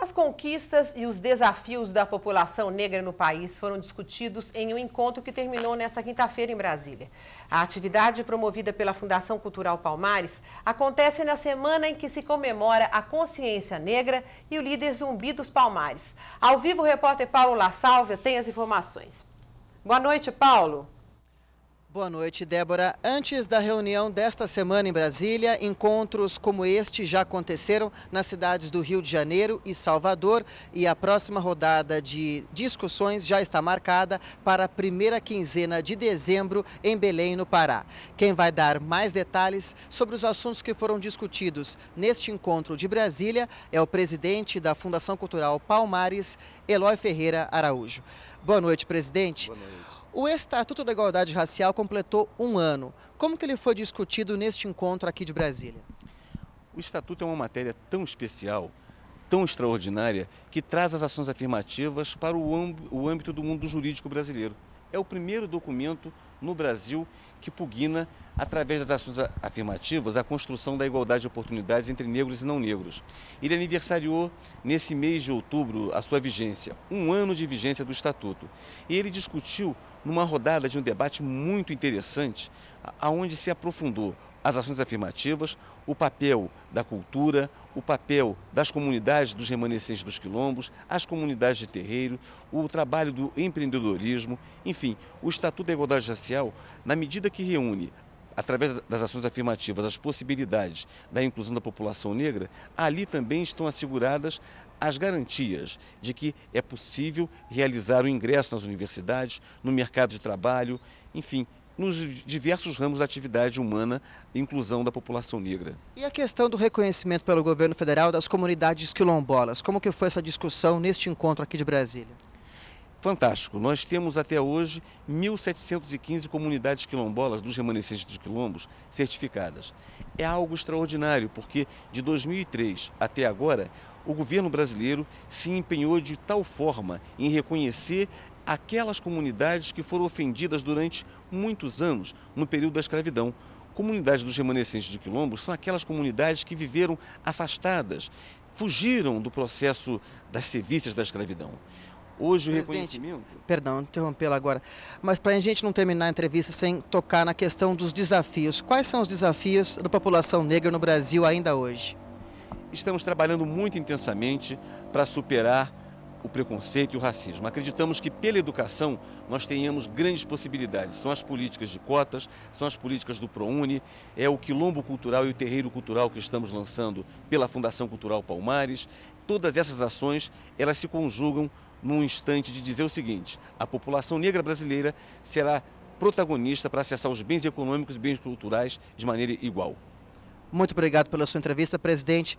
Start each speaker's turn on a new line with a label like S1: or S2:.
S1: As conquistas e os desafios da população negra no país foram discutidos em um encontro que terminou nesta quinta-feira em Brasília. A atividade promovida pela Fundação Cultural Palmares acontece na semana em que se comemora a consciência negra e o líder zumbi dos Palmares. Ao vivo, o repórter Paulo La Salvia tem as informações. Boa noite, Paulo. Boa noite, Débora. Antes da reunião desta semana em Brasília, encontros como este já aconteceram nas cidades do Rio de Janeiro e Salvador e a próxima rodada de discussões já está marcada para a primeira quinzena de dezembro em Belém, no Pará. Quem vai dar mais detalhes sobre os assuntos que foram discutidos neste encontro de Brasília é o presidente da Fundação Cultural Palmares, Eloy Ferreira Araújo. Boa noite, presidente. Boa noite. O Estatuto da Igualdade Racial completou um ano. Como que ele foi discutido neste encontro aqui de Brasília? O Estatuto é uma matéria tão
S2: especial, tão extraordinária, que traz as ações afirmativas para o âmbito do mundo jurídico brasileiro é o primeiro documento no Brasil que pugna, através das ações afirmativas, a construção da igualdade de oportunidades entre negros e não negros. Ele aniversariou, nesse mês de outubro, a sua vigência, um ano de vigência do Estatuto. E ele discutiu, numa rodada de um debate muito interessante, aonde se aprofundou as ações afirmativas, o papel da cultura, o papel das comunidades dos remanescentes dos quilombos, as comunidades de terreiro, o trabalho do empreendedorismo, enfim, o Estatuto da Igualdade Racial, na medida que reúne através das ações afirmativas, as possibilidades da inclusão da população negra, ali também estão asseguradas as garantias de que é possível realizar o ingresso nas universidades, no mercado de trabalho, enfim, nos diversos ramos da atividade humana inclusão da população negra.
S1: E a questão do reconhecimento pelo governo federal das comunidades quilombolas, como que foi essa discussão neste encontro aqui de Brasília?
S2: Fantástico. Nós temos até hoje 1.715 comunidades quilombolas dos remanescentes de quilombos certificadas. É algo extraordinário, porque de 2003 até agora, o governo brasileiro se empenhou de tal forma em reconhecer aquelas comunidades que foram ofendidas durante muitos anos no período da escravidão. Comunidades dos remanescentes de quilombos são aquelas comunidades que viveram afastadas, fugiram do processo das sevícias da escravidão. Hoje o Presidente,
S1: reconhecimento. Perdão, interrompê-la agora. Mas para a gente não terminar a entrevista sem tocar na questão dos desafios. Quais são os desafios da população negra no Brasil ainda hoje?
S2: Estamos trabalhando muito intensamente para superar o preconceito e o racismo. Acreditamos que pela educação nós tenhamos grandes possibilidades. São as políticas de cotas, são as políticas do ProUni, é o quilombo cultural e o terreiro cultural que estamos lançando pela Fundação Cultural Palmares. Todas essas ações, elas se conjugam num instante de dizer o seguinte: a população negra brasileira será protagonista para acessar os bens econômicos e bens culturais de maneira igual.
S1: Muito obrigado pela sua entrevista, presidente.